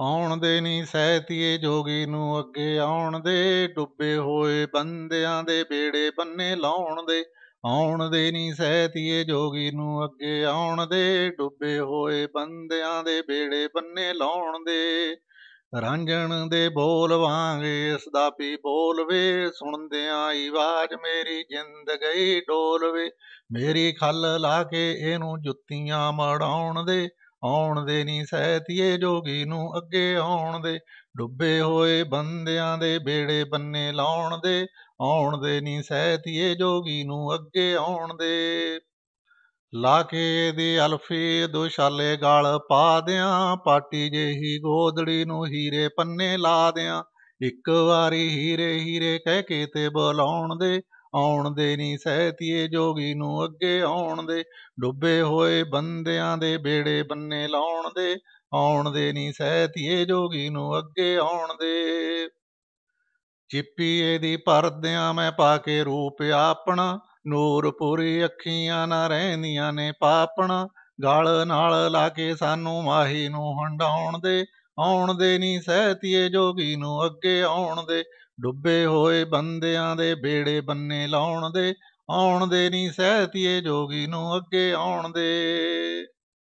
ਆਉਣ ਦੇ ਨਹੀਂ ਸਹਤੀਏ ਜੋਗੀ ਨੂੰ ਅੱਗੇ ਆਉਣ ਦੇ ਡੁੱਬੇ ਹੋਏ ਬੰਦਿਆਂ ਦੇ ਬੇੜੇ ਬੰਨੇ ਲਾਉਣ ਦੇ ਆਉਣ ਦੇ ਨਹੀਂ ਸਹਤੀਏ ਜੋਗੀ ਨੂੰ ਅੱਗੇ ਆਉਣ ਦੇ ਡੁੱਬੇ ਹੋਏ ਬੰਦਿਆਂ ਦੇ ਬੇੜੇ ਬੰਨੇ ਲਾਉਣ ਦੇ ਰਾਂਝਣ ਦੇ ਬੋਲ ਵਾਂਗੇ ਇਸ ਦਾ ਪੀ ਬੋਲਵੇ ਸੁਣਦਿਆਂ ਆਈ ਆਵਾਜ਼ ਮੇਰੀ ਜਿੰਦ ਗਈ ਵੇ ਮੇਰੀ ਖੱਲ ਲਾ ਕੇ ਇਹਨੂੰ ਜੁੱਤੀਆਂ ਮੜਾਉਣ ਦੇ ਆਉਣ ਦੇ ਨਹੀਂ ਸਹਤੀਏ ਜੋਗੀ ਨੂੰ ਅੱਗੇ ਆਉਣ ਦੇ ਡੁੱਬੇ ਹੋਏ ਬੰਦਿਆਂ ਦੇ ਬੇੜੇ ਬੰਨੇ ਲਾਉਣ ਦੇ ਆਉਣ ਦੇ ਨਹੀਂ ਸਹਤੀਏ ਜੋਗੀ ਨੂੰ ਅੱਗੇ ਆਉਣ ਦੇ ਲਾ ਕੇ ਦੀ ਅਲਫੀ ਦੁਸ਼ਾਲੇ ਗਾਲ ਪਾ ਦਿਆਂ ਪਾਟੀ ਜਿਹੀ ਗੋਦੜੀ ਨੂੰ ਹੀਰੇ ਪੰਨੇ ਲਾ ਦਿਆਂ ਇੱਕ ਵਾਰੀ ਹੀਰੇ ਹੀਰੇ ਕਹਿ ਕੇ ਤੇ ਬੁਲਾਉਣ ਦੇ ਆਉਣ ਦੇ ਨਹੀਂ ਸਹਤੀਏ ਜੋਗੀ ਨੂੰ ਅੱਗੇ ਆਉਣ ਦੇ ਡੁੱਬੇ ਹੋਏ ਬੰਦਿਆਂ ਦੇ ਬੇੜੇ ਬੰਨੇ ਲਾਉਣ ਦੇ ਆਉਣ ਦੇ ਨਹੀਂ ਸਹਤੀਏ ਜੋਗੀ ਨੂੰ ਅੱਗੇ ਆਉਣ ਦੇ ਚਿੱਪੀਏ ਦੀ ਪਰਦਿਆਂ ਮੈਂ ਪਾ ਕੇ ਰੂਪ ਆਪਣਾ ਨੂਰਪੁਰੀ ਅੱਖੀਆਂ ਨਾ ਰਹਿੰਦੀਆਂ ਨੇ ਪਾਪਣਾ ਗਾਲ ਨਾਲ ਲਾ ਕੇ ਸਾਨੂੰ ਮਾਹੀ ਨੂੰ ਹੰਡਾਉਣ ਦੇ ਆਉਣ ਦੇ ਨਹੀਂ ਸਹਤੀਏ ਜੋਗੀ ਨੂੰ ਅੱਗੇ ਆਉਣ ਦੇ ਡੁੱਬੇ ਹੋਏ ਬੰਦਿਆਂ ਦੇ ਬੇੜੇ ਬੰਨੇ ਲਾਉਣ ਦੇ ਆਉਣ ਦੇ ਨਹੀਂ ਸਹਤੀਏ ਜੋਗੀ ਨੂੰ ਅੱਗੇ ਆਉਣ ਦੇ